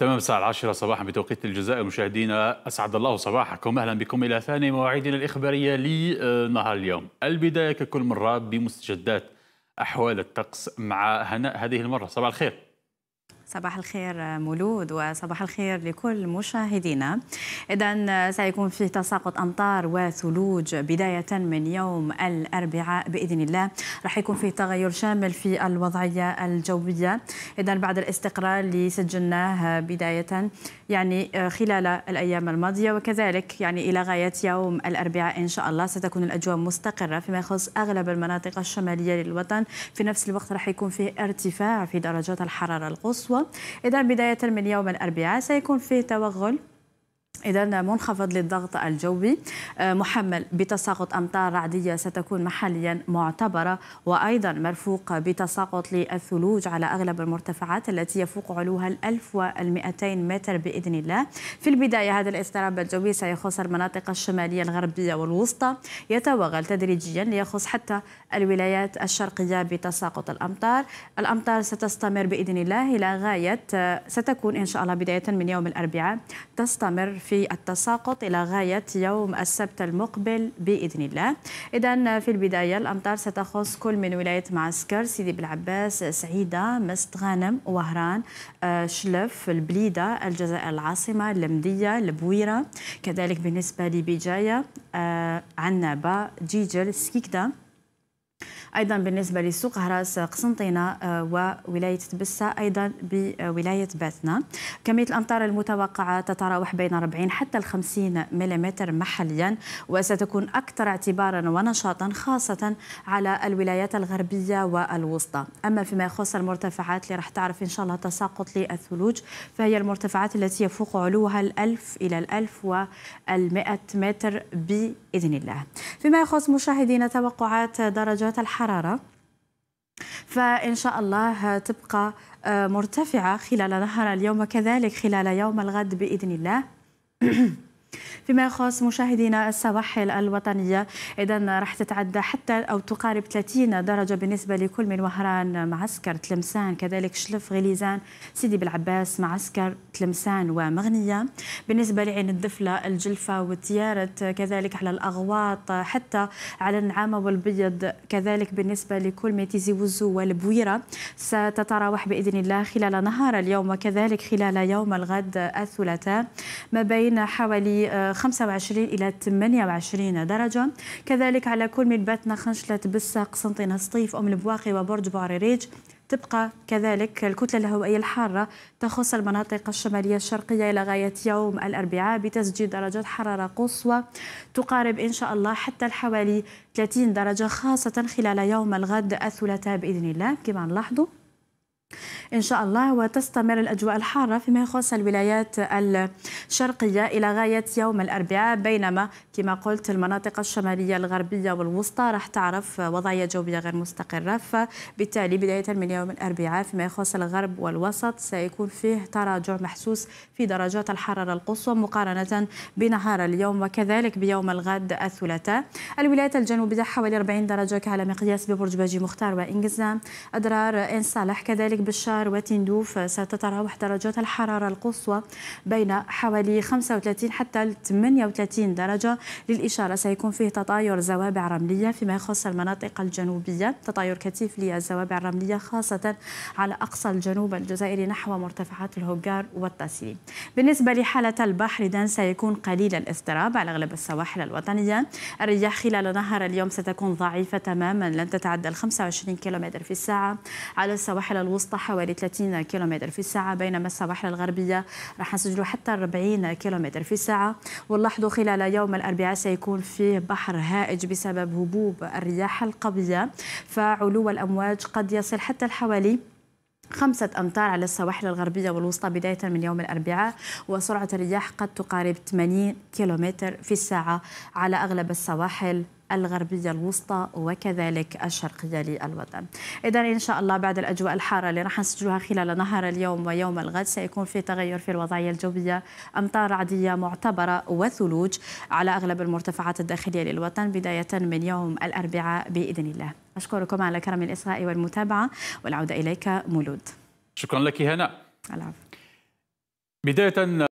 تمام الساعة العاشرة صباحا بتوقيت الجزائر مشاهدينا أسعد الله صباحكم أهلا بكم إلى ثاني مواعيدنا الإخبارية لنهار اليوم البداية ككل مرة بمستجدات أحوال الطقس مع هناء هذه المرة صباح الخير صباح الخير آه، مولود وصباح الخير لكل مشاهدينا إذا آه، سيكون في تساقط أمطار وثلوج بداية من يوم الأربعاء بإذن الله راح يكون في تغير شامل في الوضعية الجوية إذا بعد الاستقرار اللي سجلناه آه، بداية يعني آه, خلال الأيام الماضية وكذلك يعني إلى غاية يوم الأربعاء إن شاء الله ستكون الأجواء مستقرة فيما يخص أغلب المناطق الشمالية للوطن في نفس الوقت راح يكون فيه ارتفاع في درجات الحرارة القصوى إذا بداية من يوم الأربعاء سيكون فيه توغل إذا منخفض للضغط الجوي آه، محمل بتساقط أمطار رعدية ستكون محليا معتبرة وأيضا مرفوق بتساقط للثلوج على أغلب المرتفعات التي يفوق علوها ال 1200 متر بإذن الله في البداية هذا الاضطراب الجوي سيخص المناطق الشمالية الغربية والوسطى يتوغل تدريجيا ليخص حتى الولايات الشرقية بتساقط الأمطار الأمطار ستستمر بإذن الله إلى غاية آه، ستكون إن شاء الله بداية من يوم الأربعاء تستمر في التساقط إلى غاية يوم السبت المقبل بإذن الله إذا في البداية الأمطار ستخص كل من ولاية معسكر سيدي بالعباس سعيدة مست غانم وهران آه، شلف البليدة الجزائر العاصمة لمدية البويرة كذلك بالنسبة لبجاية آه، عنابة جيجل سكيكدا أيضا بالنسبة لسوق هراس قسنطينة آه، وولاية تبسة أيضا بولاية باثنا كمية الأمطار المتوقعة تتراوح بين 40 حتى 50 ملم محليا وستكون أكثر اعتبارا ونشاطا خاصة على الولايات الغربية والوسطى أما فيما يخص المرتفعات اللي راح تعرف إن شاء الله تساقط للثلوج فهي المرتفعات التي يفوق علوها الألف إلى الألف والمئة متر بإذن الله فيما يخص مشاهدينا توقعات درجات الحرارة الحرارة فإن شاء الله تبقى آه، مرتفعة خلال نهار اليوم وكذلك خلال يوم الغد بإذن الله فيما يخص مشاهدينا السواحل الوطنية إذا راح تتعدى حتى أو تقارب 30 درجة بالنسبة لكل من وهران معسكر تلمسان كذلك شلف غليزان سيدي بالعباس معسكر تلمسان ومغنية بالنسبة لعين الدفلة الجلفة وتيارت كذلك على الأغواط حتى على النعامة والبيض كذلك بالنسبة لكل من تيزي وزو والبويرة ستتراوح بإذن الله خلال نهار اليوم وكذلك خلال يوم الغد الثلاثاء ما بين حوالي 25 إلى 28 درجة كذلك على كل من باتنا خنشلة بسة قسنطينة سطيف أم البواقي وبرج بوعريريج تبقى كذلك الكتلة الهوائية الحارة تخص المناطق الشمالية الشرقية إلى غاية يوم الأربعاء بتسجيل درجات حرارة قصوى تقارب إن شاء الله حتى الحوالي 30 درجة خاصة خلال يوم الغد الثلاثاء بإذن الله كما نلاحظوا إن شاء الله وتستمر الأجواء الحارة فيما يخص الولايات الشرقية إلى غاية يوم الأربعاء بينما كما قلت المناطق الشمالية الغربية والوسطى راح تعرف وضعية جوية غير مستقرة فبالتالي بداية من يوم الأربعاء فيما يخص الغرب والوسط سيكون فيه تراجع محسوس في درجات الحرارة القصوى مقارنة بنهار اليوم وكذلك بيوم الغد الثلاثاء الولايات الجنوبية حوالي 40 درجة على مقياس ببرج باجي مختار وإنجزام أدرار إن صالح كذلك بالشارع الأمطار وتندوف ستتراوح درجات الحرارة القصوى بين حوالي 35 حتى 38 درجة للإشارة سيكون فيه تطاير زوابع رملية فيما يخص المناطق الجنوبية تطاير كثيف للزوابع الرملية خاصة على أقصى الجنوب الجزائري نحو مرتفعات الهجار والتاسيلي بالنسبة لحالة البحر دان سيكون قليل الاضطراب على أغلب السواحل الوطنية الرياح خلال نهار اليوم ستكون ضعيفة تماما لن تتعدى 25 كم في الساعة على السواحل الوسطى حوالي حوالي 30 كيلومتر في الساعة بينما الصباح الغربية راح نسجلوا حتى 40 كيلومتر في الساعة ونلاحظوا خلال يوم الأربعاء سيكون فيه بحر هائج بسبب هبوب الرياح القوية فعلو الأمواج قد يصل حتى لحوالي خمسة أمتار على السواحل الغربية والوسطى بداية من يوم الأربعاء وسرعة الرياح قد تقارب 80 كيلومتر في الساعة على أغلب السواحل الغربية الوسطى وكذلك الشرقية للوطن إذا إن شاء الله بعد الأجواء الحارة اللي راح نسجلها خلال نهار اليوم ويوم الغد سيكون في تغير في الوضعية الجوية أمطار عادية معتبرة وثلوج على أغلب المرتفعات الداخلية للوطن بداية من يوم الأربعاء بإذن الله أشكركم على كرم الإصغاء والمتابعة والعودة إليك مولود شكرا لك هنا العفو بداية